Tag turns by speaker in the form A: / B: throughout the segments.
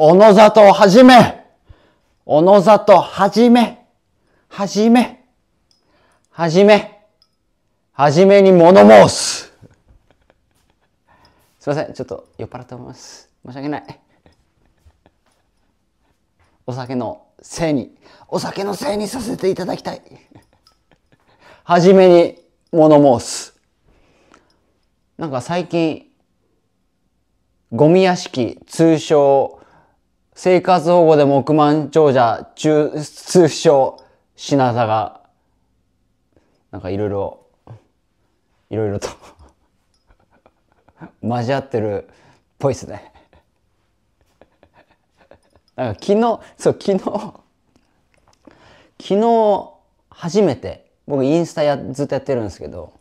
A: おのざとはじめ、おのざとはじめ、はじめ、はじめ、はじめに物申す。すいません、ちょっと酔っ払っております。申し訳ない。お酒のせいに、お酒のせいにさせていただきたい。はじめに物申す。なんか最近、ゴミ屋敷、通称、生活保護で億万長者、中、通称、品田が、なんかいろいろ、いろいろと 交わってるっぽいっすねなんか昨日、そう、昨日昨日、初めて、僕インスタや、ずっとやってるんですけど、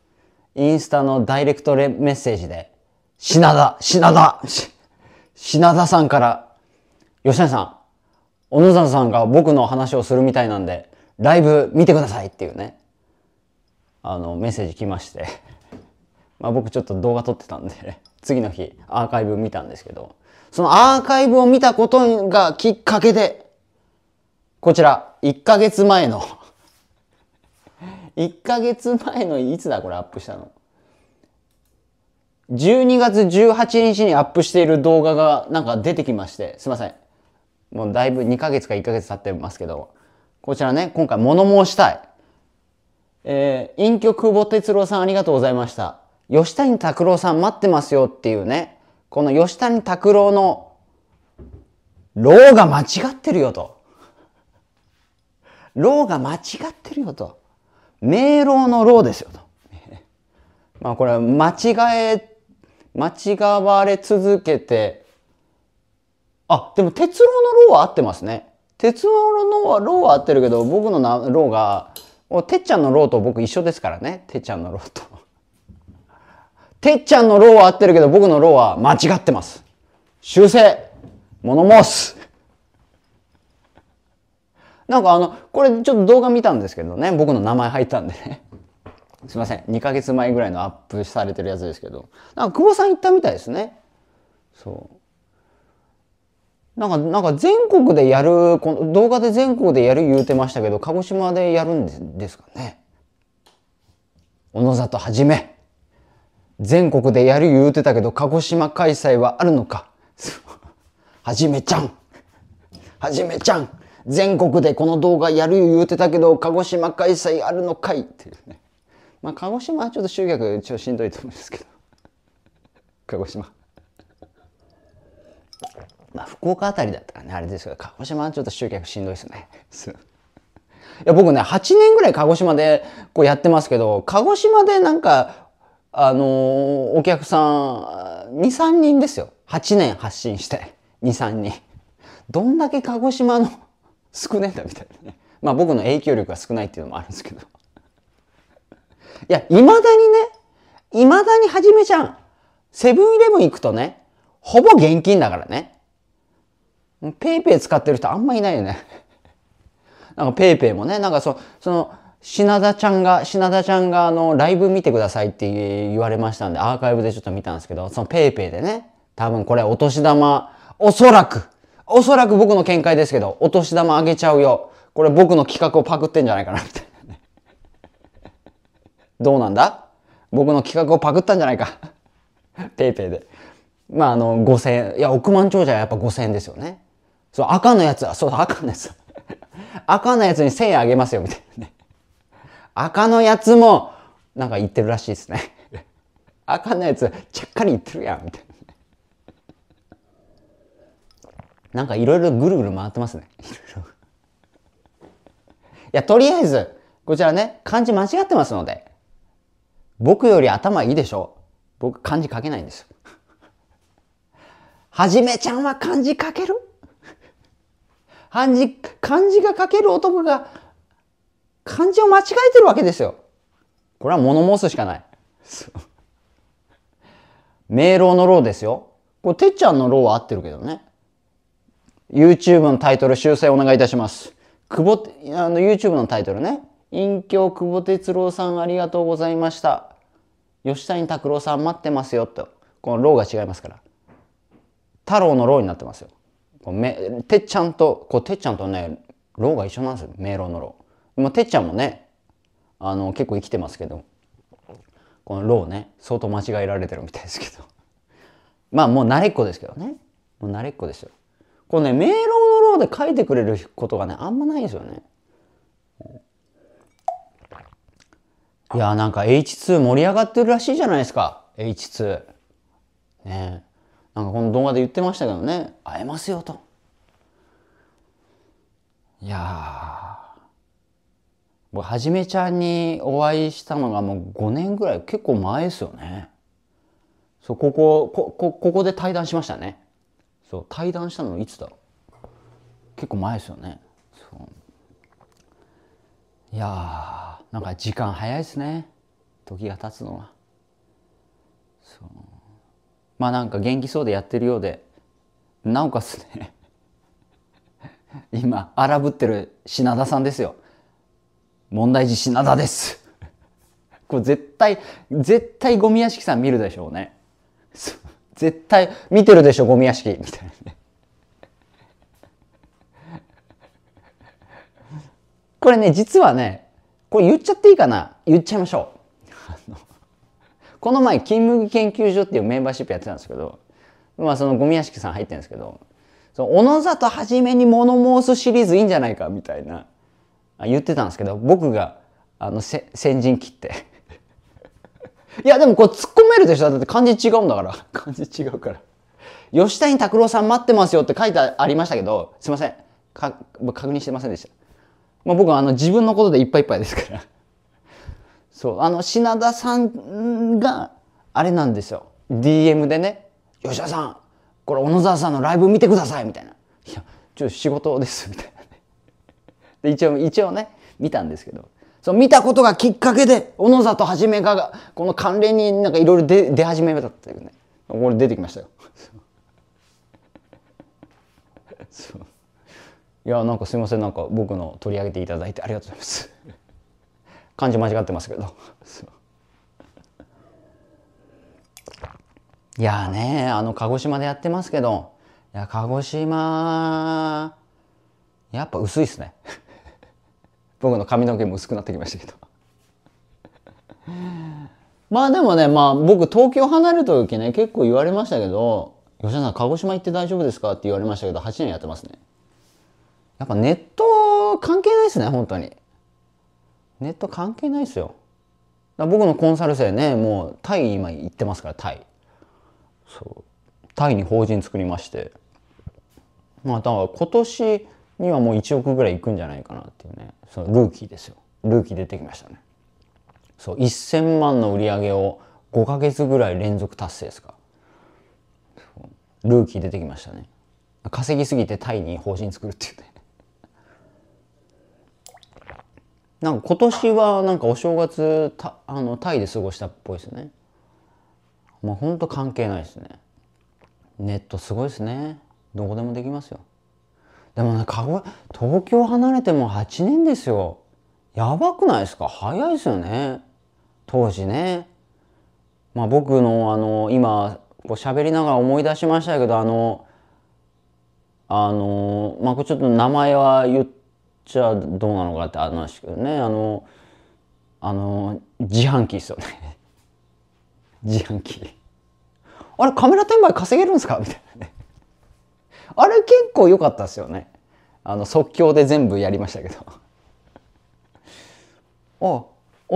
A: インスタのダイレクトメッセージで、品田、品田、品田さんから、吉谷さん、小野沢さんが僕の話をするみたいなんで、ライブ見てくださいっていうね、あの、メッセージ来まして まあ僕ちょっと動画撮ってたんで 次の日アーカイブ見たんですけど、そのアーカイブを見たことがきっかけで、こちら、1ヶ月前の1 ヶ月前のいつだこれアップしたの。12月18日にアップしている動画がなんか出てきまして、すいません。もうだいぶ2ヶ月か1ヶ月経ってますけど、こちらね、今回物申したい。えー、陰居久保哲郎さんありがとうございました。吉谷拓郎さん待ってますよっていうね、この吉谷拓郎の、老が間違ってるよと。老が間違ってるよと。明朗の老ですよと。まあこれは間違え、間違われ続けて、あ、でも鉄郎のローは合ってますね。鉄郎のローは合ってるけど、僕のなローが、てっちゃんのローと僕一緒ですからね。てっちゃんのローと。てっちゃんのローは合ってるけど、僕のローは間違ってます。修正物申すなんかあの、これちょっと動画見たんですけどね、僕の名前入ったんでね。すいません、2ヶ月前ぐらいのアップされてるやつですけど。なんか久保さん行ったみたいですね。そう。なんか、なんか全国でやる、この動画で全国でやる言うてましたけど、鹿児島でやるんですかね。小野里はじめ。全国でやる言うてたけど、鹿児島開催はあるのか。はじめちゃん。はじめちゃん。全国でこの動画やる言うてたけど、鹿児島開催あるのかいっていうね。まあ、鹿児島はちょっと集客、ちょっとしんどいと思うんですけど。鹿児島。まあ、福岡あたりだったらね、あれですけど、鹿児島はちょっと集客しんどいですね。いや、僕ね、8年ぐらい鹿児島でこうやってますけど、鹿児島でなんか、あのー、お客さん、2、3人ですよ。8年発信して、2、3人。どんだけ鹿児島の少ねえんだみたいなね。まあ僕の影響力が少ないっていうのもあるんですけど。いや、未だにね、未だにはじめちゃん、セブンイレブン行くとね、ほぼ現金だからね。ペイペイ使ってる人あんまいないよね なんかペイペイもね、なんかそその、品田ちゃんが、品田ちゃんがあの、ライブ見てくださいって言われましたんで、アーカイブでちょっと見たんですけど、そのペイペイでね、多分これお年玉、おそらく、おそらく僕の見解ですけど、お年玉あげちゃうよ。これ僕の企画をパクってんじゃないかな、みたいなね。どうなんだ僕の企画をパクったんじゃないか。ペイペイで。まああの、5000円。いや、億万長者はやっぱ5000円ですよね。そう、赤のやつは、そう、赤のやつ。赤のやつに1000円あげますよ、みたいなね。赤のやつも、なんか言ってるらしいですね。赤のやつ、ちゃっかり言ってるやん、みたいな。なんかいろいろぐるぐる回ってますね。いろいろ。いや、とりあえず、こちらね、漢字間違ってますので、僕より頭いいでしょ僕漢字書けないんですよ。はじめちゃんは漢字書ける漢字、漢字が書ける男が漢字を間違えてるわけですよ。これは物申すしかない。明朗の朗ですよ。これ、てっちゃんの朗は合ってるけどね。YouTube のタイトル修正お願いいたします。久保、あの YouTube のタイトルね。隠居久保哲郎さんありがとうございました。吉谷拓郎さん待ってますよと。この朗が違いますから。太郎の朗になってますよ。こうめてっちゃんとこうてっちゃんとねろうが一緒なんですよ明朗のろう。もうてっちゃんもねあの結構生きてますけどこのろうね相当間違えられてるみたいですけど まあもう慣れっこですけどねもう慣れっこですよ。こうね明朗のろうで書いてくれることがねあんまないんですよね。いやなんか H2 盛り上がってるらしいじゃないですか H2 ねなんかこの動画で言ってましたけどね、会えますよと。いや僕、はじめちゃんにお会いしたのがもう5年ぐらい、結構前ですよね。そう、ここ、こ、こ、ここで対談しましたね。そう、対談したのいつだろう。結構前ですよね。いやー、なんか時間早いですね。時が経つのは。そう。まあなんか元気そうでやってるようでなおかつね 今荒ぶってる品田さんですよ問題児品田です これ絶対絶対ゴミ屋敷さん見るでしょうね 絶対見てるでしょゴミ屋敷みたいなねこれね実はねこれ言っちゃっていいかな言っちゃいましょうこの前金麦研究所っていうメンバーシップやってたんですけどまあそのゴミ屋敷さん入ってるんですけどその小野里はじめに物申すシリーズいいんじゃないかみたいな言ってたんですけど僕があの先人切って いやでもこれ突っ込めるでしょだって漢字違うんだから 漢字違うから吉谷拓郎さん待ってますよって書いてありましたけどすいません確認してませんでした、まあ、僕はあの自分のことでいっぱいいっぱいですからそう、あの、品田さんが、あれなんですよ。DM でね、吉田さん、これ小野沢さんのライブ見てくださいみたいな。いや、ちょっと仕事ですみたいなね。で、一応、一応ね、見たんですけど。そう見たことがきっかけで小野とはじめがこの関連になんかいろいろ出始めたっていうねこれ出てきましたよそういやなんかすいませんなんか僕の取り上げていただいてありがとうございます漢字間違ってますけどいやねあの鹿児島でやってますけどいや鹿児島やっぱ薄いっすね 僕の髪の毛も薄くなってきましたけどまあでもねまあ僕東京離れた時ね結構言われましたけど「吉田さん鹿児島行って大丈夫ですか?」って言われましたけど8年やってますねやっぱネット関係ないですね本当にネット関係ないですよ僕のコンサル生ねもうタイ今行ってますからタイそうタイに法人作りましてまあから、今年にはもう1億ぐらいいくんじゃないかなっていうねそのルーキーですよルーキー出てきましたねそう1000万の売り上げを5か月ぐらい連続達成ですかルーキー出てきましたね稼ぎすぎてタイに法人作るっていうねなんか今年はなんかお正月たあのタイで過ごしたっぽいですねまあほんと関係ないですねネットすごいですねどこでもできますよでもね鹿児東京離れても8年ですよやばくないですか早いですよね当時ねまあ僕のあの今こう喋りながら思い出しましたけどあのあのまあちょっと名前は言ってちゃどうなのかって話けどねあのあの自販機ですよね 自販機あれカメラ転売稼げるんですかみたいなねあれ結構良かったですよねあの即興で全部やりましたけどあ小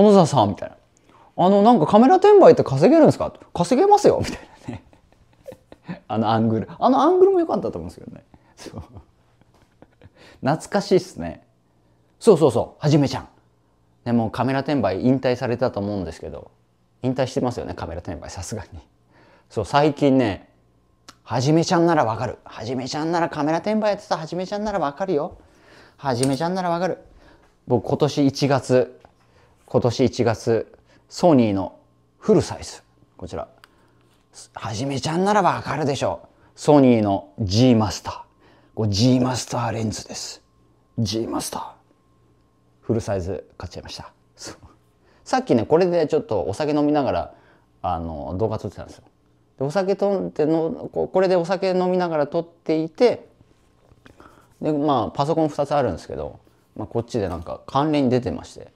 A: 野沢さんみたいなあのなんかカメラ転売って稼げるんですか稼げますよみたいなねあのアングルあのアングルも良かったと思うんですけどねそう懐かしいっすねそうそうそうはじめちゃんねもうカメラ転売引退されたと思うんですけど引退してますよねカメラ転売さすがにそう最近ねはじめちゃんならわかるはじめちゃんならカメラ転売やってたはじめちゃんならわかるよはじめちゃんならわかる僕今年1月今年1月ソニーのフルサイズこちらはじめちゃんならわかるでしょソニーの G マスターこ G マスターレンズです G マスターフルサイズ買っちゃいましたさっきねこれでちょっとお酒飲みながらあの動画撮ってたんですよでお酒とってのこれでお酒飲みながら撮っていてでまあパソコン2つあるんですけど、まあ、こっちでなんか関連に出てまして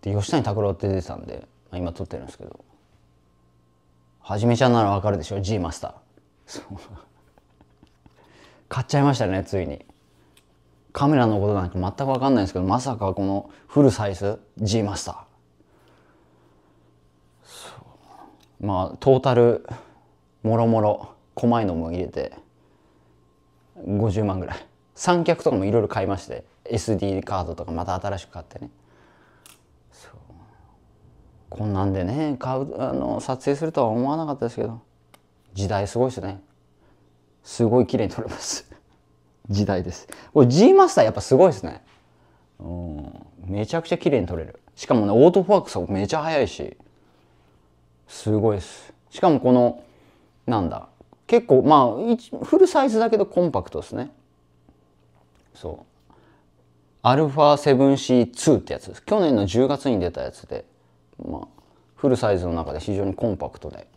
A: で吉谷拓郎って出てたんで、まあ、今撮ってるんですけどはじめちゃんならわかるでしょ G マスター。そう買っちゃいましたねついにカメラのことなんか全く分かんないんですけどまさかこのフルサイズ G マスターまあトータルもろもろ細いのも入れて50万ぐらい三脚とかもいろいろ買いまして SD カードとかまた新しく買ってねこんなんでね買うあの撮影するとは思わなかったですけど時代すごいですねすごい綺麗に撮れます 時代ですこれ G マスターやっぱすごいですねうんめちゃくちゃ綺麗に撮れるしかもねオートフォークスもめちゃ速いしすごいですしかもこのなんだ結構まあフルサイズだけどコンパクトですねそう α7C2 ってやつです去年の10月に出たやつでまあフルサイズの中で非常にコンパクトで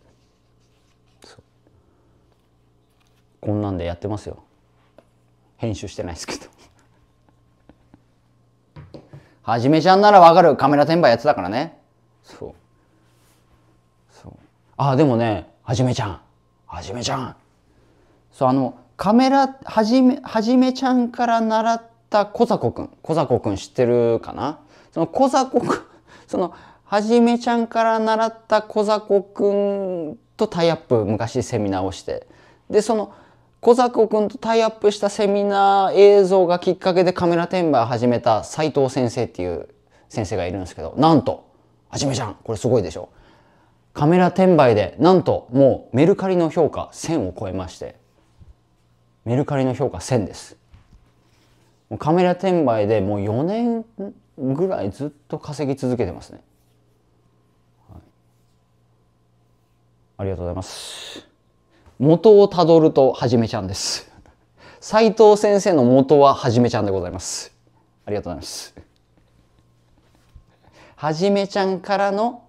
A: こんなんでやってますよ編集してないですけどはじめちゃんならわかるカメラ転売やってたからねそうそうあでもねはじめちゃんはじめちゃんそうあのカメラはじめはじめちゃんから習った小迫くん小迫くん知ってるかなその小迫くん そのはじめちゃんから習った小迫くんとタイアップ昔セミナーをしてでその小作くんとタイアップしたセミナー映像がきっかけでカメラ転売を始めた斉藤先生っていう先生がいるんですけど、なんと、はじめちゃん、これすごいでしょ。カメラ転売で、なんともうメルカリの評価1000を超えまして、メルカリの評価1000です。カメラ転売でもう4年ぐらいずっと稼ぎ続けてますね。はい、ありがとうございます。元をたどるとはじめちゃんです。斉藤先生の元ははじめちゃんでございます。ありがとうございます。はじめちゃんからの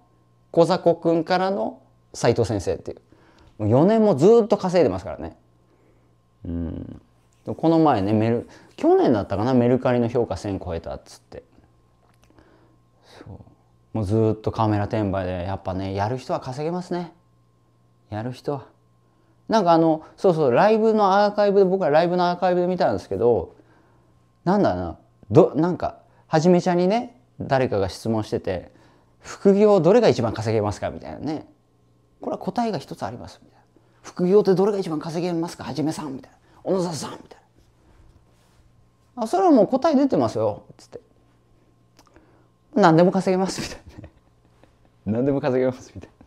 A: 小雑魚くんからの斉藤先生っていう。もう4年もずっと稼いでますからね。うん。この前ね、メル、去年だったかな、メルカリの評価1000超えたっつって。そう。もうずっとカメラ転売で、やっぱね、やる人は稼げますね。やる人は。なんかあのそうそうライブのアーカイブで僕らライブのアーカイブで見たんですけどなんだろうなどなんかはじめちゃんにね誰かが質問してて副業どれが一番稼げますかみたいなねこれは答えが一つありますみたいな副業ってどれが一番稼げますかはじめさんみたいな小野里さんみたいなあそれはもう答え出てますよっつって何でも稼げますみたいな何でも稼げますみたいな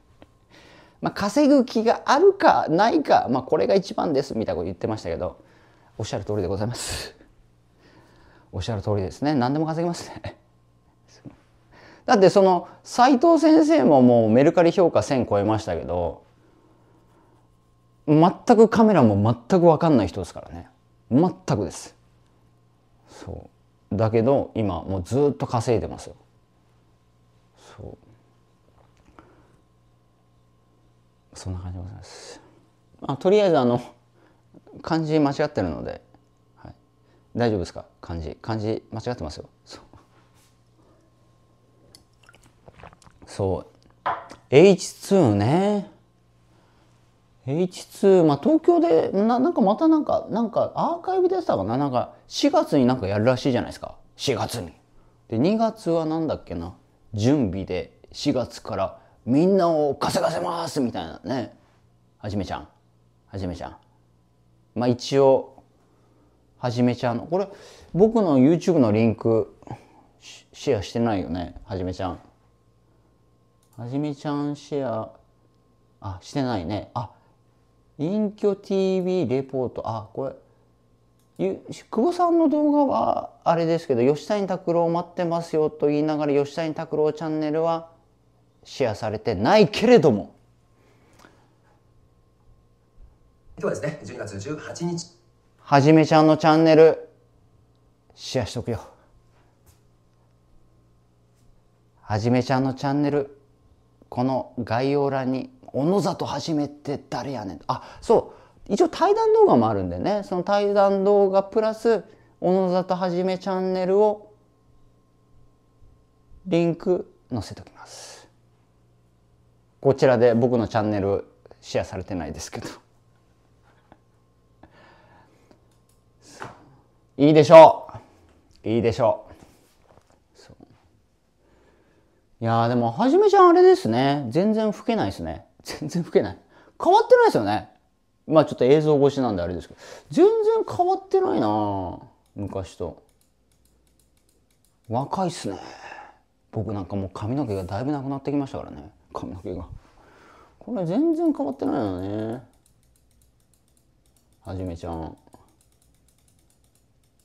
A: まあ、稼ぐ気があるかないか、まあ、これが一番ですみたいなこと言ってましたけどおっしゃる通りでございます おっしゃる通りですね何でも稼げますね だってその斎藤先生ももうメルカリ評価1000超えましたけど全くカメラも全く分かんない人ですからね全くですそうだけど今もうずっと稼いでますよそうそんな感じでございます。あとりあえずあの漢字間違ってるので、はい、大丈夫ですか漢字漢字間違ってますよそうそう。H2 ね H2 まあ東京でななんかまたなんかなんかアーカイブでやったかななんか4月になんかやるらしいじゃないですか4月にで2月はなんだっけな準備で4月からみんなを稼がせますみたいなねはじめちゃんはじめちゃんまあ一応はじめちゃんのこれ僕の YouTube のリンクシェアしてないよねはじめちゃんはじめちゃんシェアあしてないねあ隠居 TV レポートあこれ久保さんの動画はあれですけど「吉谷拓郎待ってますよ」と言いながら「吉谷拓郎チャンネルは」シェアされてないけれどもではですね12月18日はじめちゃんのチャンネルシェアしとくよはじめちゃんのチャンネルこの概要欄に「小野里はじめって誰やねん」あそう一応対談動画もあるんでねその対談動画プラス小野里はじめチャンネルをリンク載せときます。こちらで僕のチャンネルシェアされてないですけど いいでしょういいでしょういやでもはじめちゃんあれですね全然老けないですね全然老けない変わってないですよねまあちょっと映像越しなんであれですけど全然変わってないな昔と若いっすね僕なんかもう髪の毛がだいぶなくなってきましたからね髪の毛がこれ全然変わってないよねはじめちゃん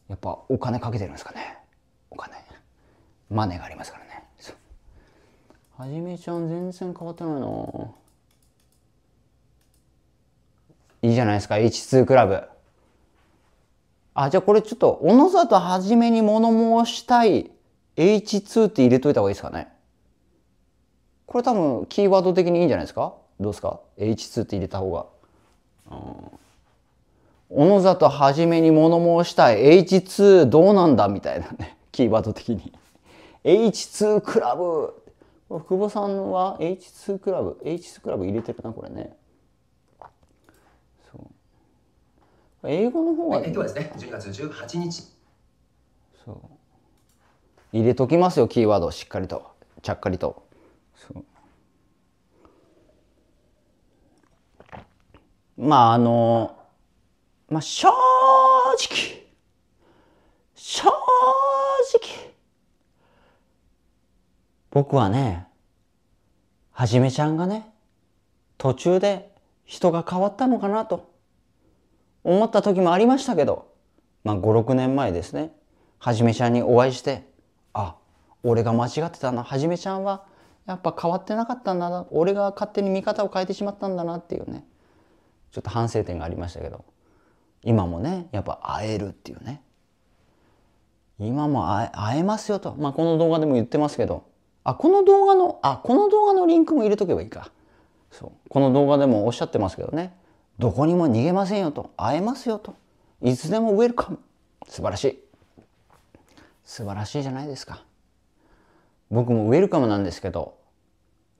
A: やっぱお金かけてるんですかねお金マネがありますからねはじめちゃん全然変わってないないいじゃないですか H2 クラブあじゃあこれちょっと小野里はじめに物申したい H2 って入れといた方がいいですかねこれ多分キーワード的にいいんじゃないですかどうですか ?H2 って入れた方が。うん、小野里はじめに物申したい H2 どうなんだみたいなね。キーワード的に。H2 クラブ久保さんは H2 クラブ H2 クラブ入れてるなこれねそう英語の方は、ね、今日はですね12月18日そう入れときますよキーワードしっかりとちゃっかりとまああの、まあ正直、正直、僕はね、はじめちゃんがね、途中で人が変わったのかなと思った時もありましたけど、まあ5、6年前ですね、はじめちゃんにお会いして、あ、俺が間違ってたな、はじめちゃんはやっぱ変わってなかったんだな、俺が勝手に見方を変えてしまったんだなっていうね。ちょっと反省点がありましたけど今もねやっぱ会えるっていうね今も会えますよと、まあ、この動画でも言ってますけどあこの動画のあこの動画のリンクも入れとけばいいかそうこの動画でもおっしゃってますけどねどこにも逃げませんよと会えますよといつでもウェルカム素晴らしい素晴らしいじゃないですか僕もウェルカムなんですけど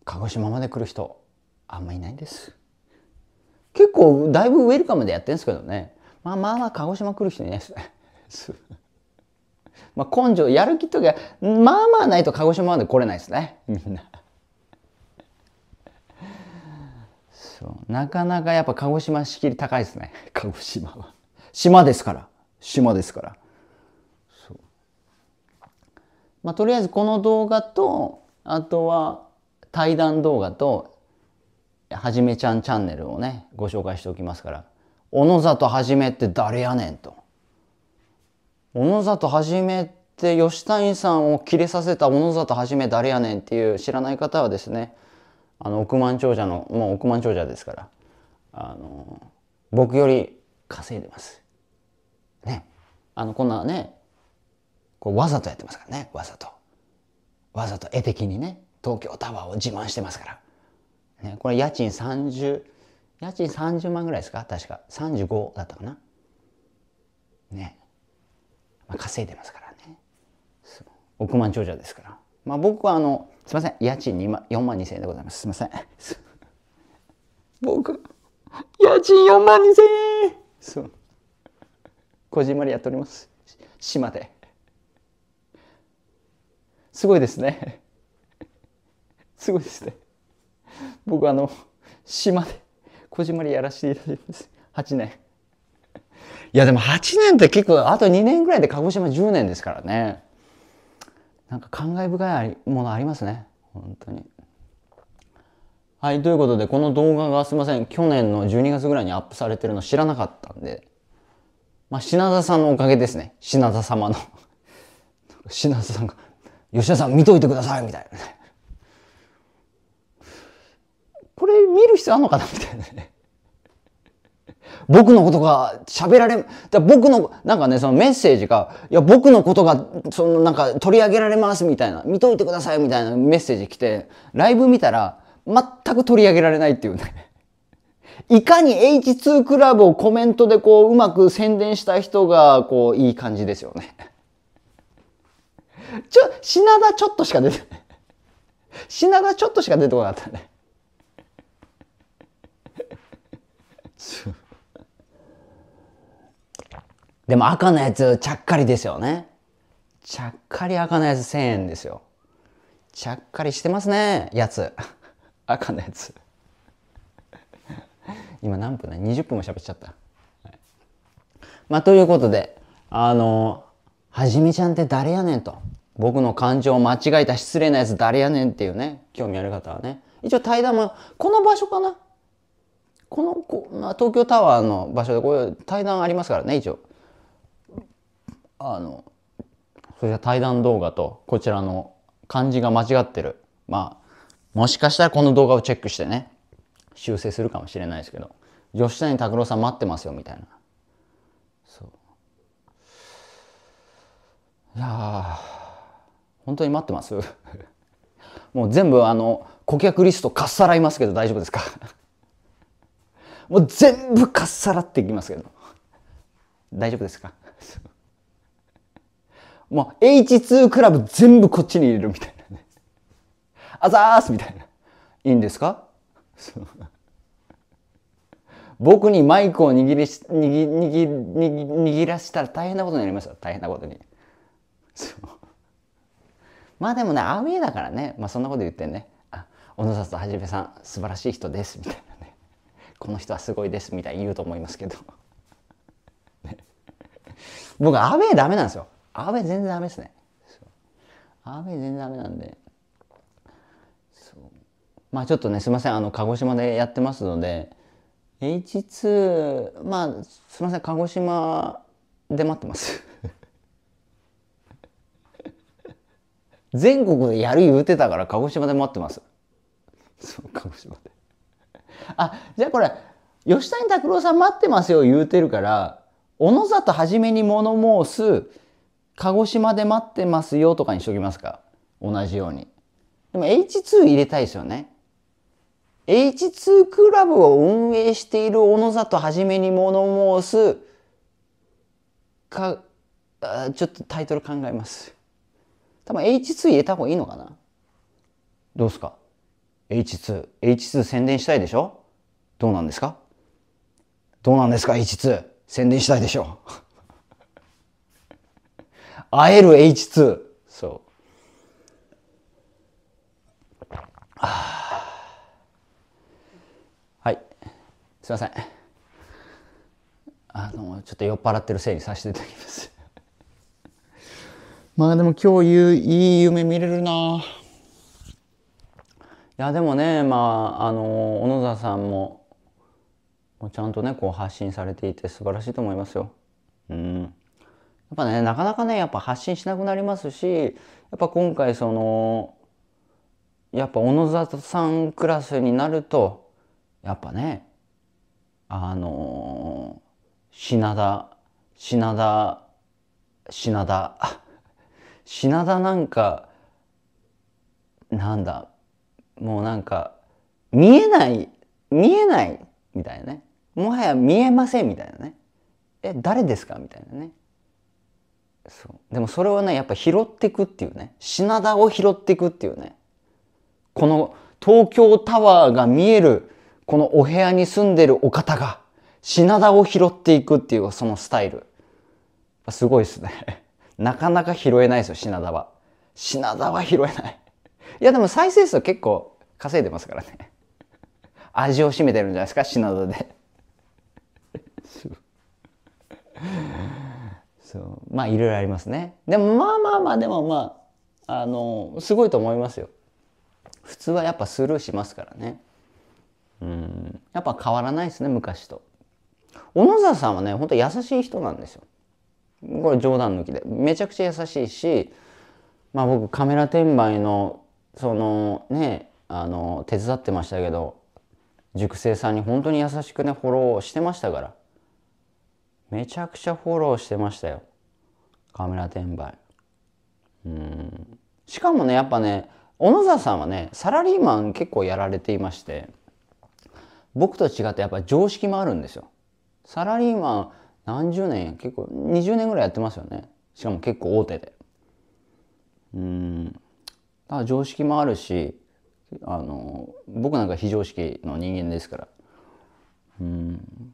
A: 鹿児島まで来る人あんまいないんです。結構だいぶウェルカムでやってるんですけどね。まあまあまあ鹿児島来る人いないですね。まあ根性、やる気とか、まあまあないと鹿児島まで来れないですね。みんな。そうなかなかやっぱ鹿児島仕切り高いですね。鹿児島は。島ですから。島ですから。まあ、とりあえずこの動画と、あとは対談動画と、はじめちゃんチャンネルをね、ご紹介しておきますから、小野里はじめって誰やねんと。小野里はじめって吉谷さんをキレさせた小野里はじめ誰やねんっていう知らない方はですね、あの億万長者の、もう億万長者ですから、あの、僕より稼いでます。ね。あの、こんなね、こうわざとやってますからね、わざと。わざと絵的にね、東京タワーを自慢してますから。ね、これ家賃30家賃30万ぐらいですか確か35だったかなね、まあ、稼いでますからね億万長者ですからまあ僕はあのすいません家賃2万4万2000円でございますすいません 僕家賃4万2000円そうこじんまりやっております島ですごいですねすごいですね僕あの島でこじまりやらせていただいてます8年いやでも8年って結構あと2年ぐらいで鹿児島10年ですからねなんか感慨深いものありますね本当にはいということでこの動画がすいません去年の12月ぐらいにアップされてるの知らなかったんでまあ品田さんのおかげですね品田様の品田さんが吉田さん見といてくださいみたいなねこれ見る必要あんのかなみたいなね。僕のことが喋られ、だ僕の、なんかね、そのメッセージが、いや、僕のことが、そのなんか取り上げられますみたいな、見といてくださいみたいなメッセージ来て、ライブ見たら、全く取り上げられないっていうね。いかに H2 クラブをコメントでこう、うまく宣伝した人が、こう、いい感じですよね。ちょ、品田ちょっとしか出て、品田ちょっとしか出てこなかったね。でも赤のやつちゃっかりですよねちゃっかり赤のやつ1000円ですよちゃっかりしてますねやつ 赤のやつ 今何分だ20分も喋っちゃった、はい、まあということであのはじめちゃんって誰やねんと僕の感情を間違えた失礼なやつ誰やねんっていうね興味ある方はね一応対談もこの場所かなこのこ東京タワーの場所でこれ対談ありますからね一応あのそした対談動画とこちらの漢字が間違ってるまあもしかしたらこの動画をチェックしてね修正するかもしれないですけど吉谷拓郎さん待ってますよみたいなそういや本当に待ってます もう全部あの顧客リストかっさらいますけど大丈夫ですかもう全部かっさらっていきますけど大丈夫ですか もう H2 クラブ全部こっちに入れるみたいなねあざーすみたいないいんですか 僕にマイクを握りし握握握握らせたら大変なことになりますよ大変なことに まあでもねアウェーだからねまあそんなこと言ってねあ小野里はじめさん素晴らしい人ですみたいなこの人はすごいですみたいに言うと思いますけど 僕アウェーダメなんですよアウェー全然ダメですねアウェー全然ダメなんでまあちょっとねすいませんあの鹿児島でやってますので H2 まあすいません鹿児島で待ってます 全国でやる言うてたから鹿児島で待ってますそう鹿児島であ、じゃあこれ、吉谷拓郎さん待ってますよ言うてるから、小野里はじめに物申す、鹿児島で待ってますよとかにしときますか。同じように。でも H2 入れたいですよね。H2 クラブを運営している小野里はじめに物申す、か、あちょっとタイトル考えます。多分 H2 入れた方がいいのかなどうすか H2。H2 宣伝したいでしょどうなんですかどうなんですか H2。宣伝したいでしょ 会える H2。そう。はい。すいません。あの、ちょっと酔っ払ってるせいにさせていただきます。まあでも今日いい夢見れるなぁ。やでもねまああの小野田さんもちゃんとねこう発信されていて素晴らしいと思いますよ。うんやっぱねなかなかねやっぱ発信しなくなりますしやっぱ今回そのやっぱ小野里さんクラスになるとやっぱねあのー、品田品田品田品田なんかなんだもうなんか見えない見えないみたいなねもはや見えませんみたいなねえ誰ですかみたいなねそうでもそれをねやっぱ拾っていくっていうね品田を拾っていくっていうねこの東京タワーが見えるこのお部屋に住んでるお方が品田を拾っていくっていうそのスタイルすごいっすね なかなか拾えないですよ品田は品田は拾えないいやでも再生数結構稼いでますからね。味を占めてるんじゃないですか、品田で。そうまあいろいろありますね。でもまあまあまあでもまああのすごいと思いますよ。普通はやっぱスルーしますからね。うんやっぱ変わらないですね昔と。小野沢さんはねほんと優しい人なんですよ。これ冗談抜きでめちゃくちゃ優しいし、まあ、僕カメラ転売のそのねあの手伝ってましたけど塾生さんに本当に優しくねフォローしてましたからめちゃくちゃフォローしてましたよカメラ転売うんしかもねやっぱね小野沢さんはねサラリーマン結構やられていまして僕と違ってやっぱ常識もあるんですよサラリーマン何十年結構20年ぐらいやってますよねしかも結構大手でうんだ常識もあるしあの僕なんか非常識の人間ですからうん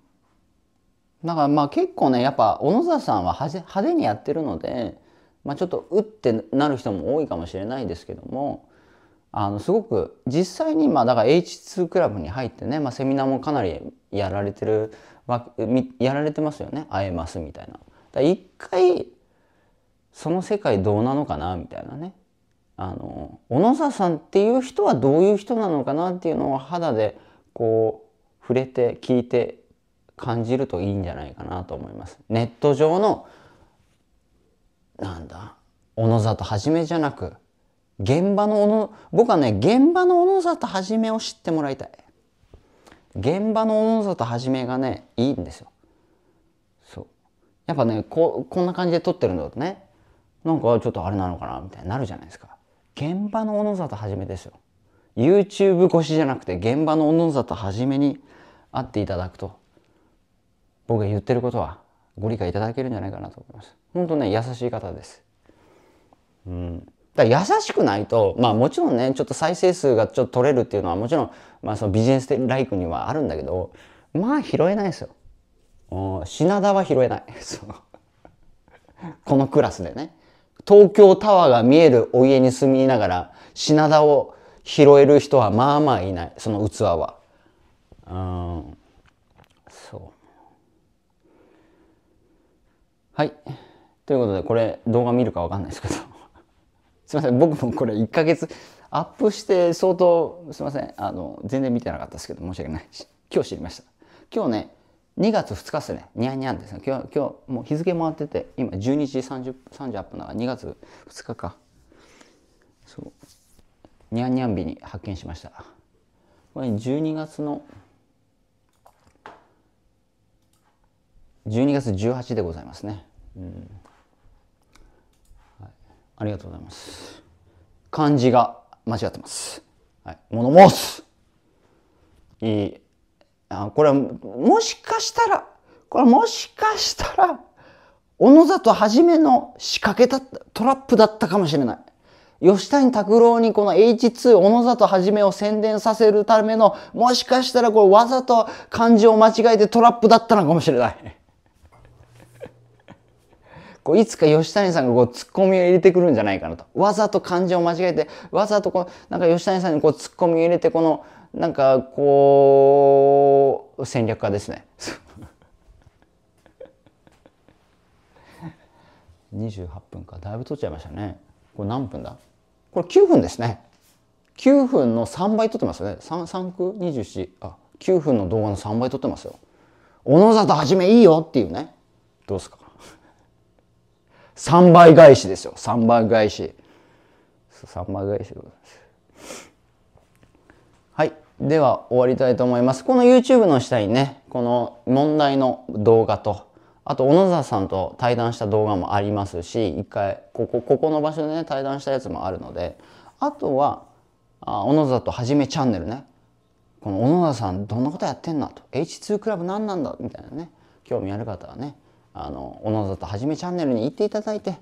A: だからまあ結構ねやっぱ小野田さんは派手にやってるので、まあ、ちょっとうってなる人も多いかもしれないですけどもあのすごく実際にまあだから H2 クラブに入ってね、まあ、セミナーもかなりやられてるやられてますよね会えますみたいな。一回その世界どうなのかなみたいなねあの小野佐さんっていう人はどういう人なのかなっていうのを肌でこう触れて聞いて感じるといいんじゃないかなと思います。ネット上のなんだ小野里はじめじゃなく現場の小野僕はね現場の小野里はじめを知ってもらいたい。現場の小野里はじめがねいいんですよ。そうやっぱねここんな感じで撮ってるんだとねなんかちょっとあれなのかなみたいになるじゃないですか。現場の小野里はじめですよ YouTube 越しじゃなくて現場の小野里はじめに会っていただくと僕が言ってることはご理解いただけるんじゃないかなと思います本当ね優しい方ですうんだ優しくないと、まあもちろんね、ちょっと再生数がちょっと取れるっていうのはもちろん、まあそのビジネスライクにはあるんだけど、まあ拾えないですよ。品田は拾えない。このクラスでね。東京タワーが見えるお家に住みながら品田を拾える人はまあまあいないその器はうんそうはいということでこれ動画見るか分かんないですけど すいません僕もこれ1ヶ月アップして相当すいませんあの全然見てなかったですけど申し訳ないし今日知りました今日ね2月2日ですね、にゃんにゃんですね。今日、今日、もう日付回ってて、今12時 30, 30分だから2月2日か。そう。にゃんにゃん日に発見しました。これ12月の、12月18でございますね。うん。はい、ありがとうございます。漢字が間違ってます。はい。物申すいいあこれはもしかしたらこれはもしかしたら小野里はじめの仕掛けたトラップだったかもしれない。吉谷拓郎にこの H2 小野里はじめを宣伝させるためのもしかしたらこれわざと漢字を間違えてトラップだったのかもしれない。こういつか吉谷さんがこうツッコミを入れてくるんじゃないかなとわざと漢字を間違えてわざとこうなんか吉谷さんにこうツッコミを入れてこのなんかこう戦略家ですね28分かだいぶ取っちゃいましたねこれ何分だこれ9分ですね9分の3倍取ってますよね3区2 4あ9分の動画の3倍撮ってますよ。小野里はじめいいよっていうね。どうすか ?3 倍返しですよ。3倍返し。3倍返しでございます。では終わりたいと思います。この YouTube の下にね、この問題の動画と、あと、小野沢さんと対談した動画もありますし、一回、ここ、ここの場所でね、対談したやつもあるので、あとは、あ小野沢とはじめチャンネルね。この小野沢さん、どんなことやってんなと。H2 クラブ何なんだみたいなね。興味ある方はね、あの、小野沢とはじめチャンネルに行っていただいて、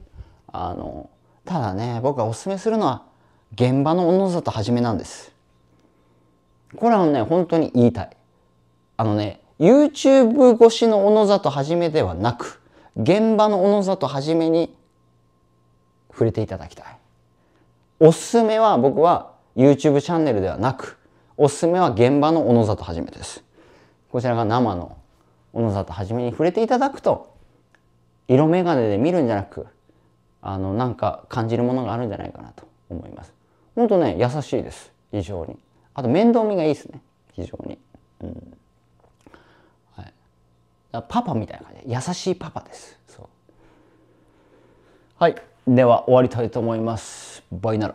A: あの、ただね、僕がおすすめするのは、現場の小野沢とはじめなんです。これはね、本当に言いたい。あのね、YouTube 越しの小野里はじめではなく、現場の小野里はじめに触れていただきたい。おすすめは僕は YouTube チャンネルではなく、おすすめは現場の小野里はじめです。こちらが生の小野里はじめに触れていただくと、色眼鏡で見るんじゃなく、あの、なんか感じるものがあるんじゃないかなと思います。本当ね、優しいです。非常に。あと面倒見がいいですね非常に、うんはい、パパみたいな感じ優しいパパですはいでは終わりたいと思いますバイなら